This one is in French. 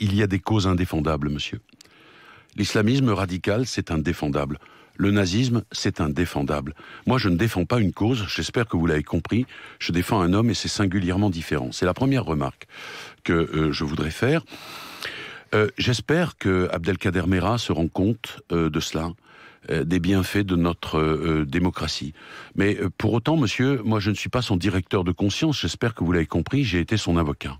Il y a des causes indéfendables, monsieur. L'islamisme radical, c'est indéfendable. Le nazisme, c'est indéfendable. Moi, je ne défends pas une cause, j'espère que vous l'avez compris. Je défends un homme et c'est singulièrement différent. C'est la première remarque que euh, je voudrais faire. Euh, j'espère que Abdelkader Mera se rend compte euh, de cela des bienfaits de notre démocratie. Mais pour autant, monsieur, moi je ne suis pas son directeur de conscience, j'espère que vous l'avez compris, j'ai été son avocat.